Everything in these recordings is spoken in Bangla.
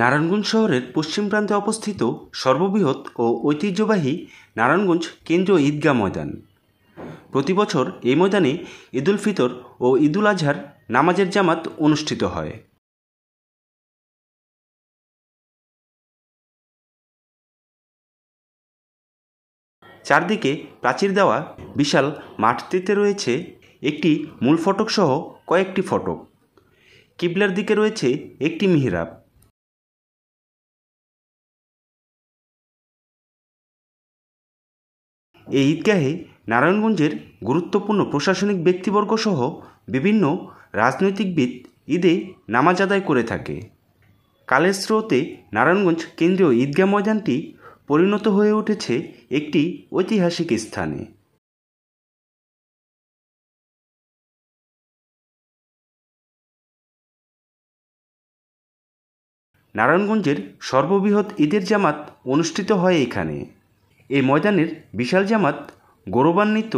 নারায়ণগঞ্জ শহরের পশ্চিম প্রান্তে অবস্থিত সর্ববৃহৎ ও ঐতিহ্যবাহী নারায়ণগঞ্জ কেন্দ্রীয় ঈদগাহ ময়দান প্রতি বছর এই ময়দানে ঈদুল ফিতর ও ঈদুল আজহার নামাজের জামাত অনুষ্ঠিত হয় চারদিকে প্রাচীর দেওয়া বিশাল মাঠটিতে রয়েছে একটি মূল ফটক সহ কয়েকটি ফটক কিবলার দিকে রয়েছে একটি মিহরাব এই ঈদগাহে নারায়ণগঞ্জের গুরুত্বপূর্ণ প্রশাসনিক ব্যক্তিবর্গ সহ বিভিন্ন রাজনৈতিকবিদ ঈদে নামাজ আদায় করে থাকে কালের স্রোতে নারায়ণগঞ্জ কেন্দ্রীয় ঈদগাহ ময়দানটি পরিণত হয়ে উঠেছে একটি ঐতিহাসিক স্থানে নারায়ণগঞ্জের সর্ববৃহৎ ঈদের জামাত অনুষ্ঠিত হয় এখানে এই ময়দানের বিশাল জামাত গৌরবান্বিত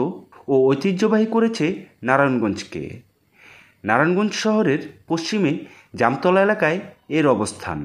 ও ঐতিহ্যবাহী করেছে নারায়ণগঞ্জকে নারায়ণগঞ্জ শহরের পশ্চিমে জামতলা এলাকায় এর অবস্থান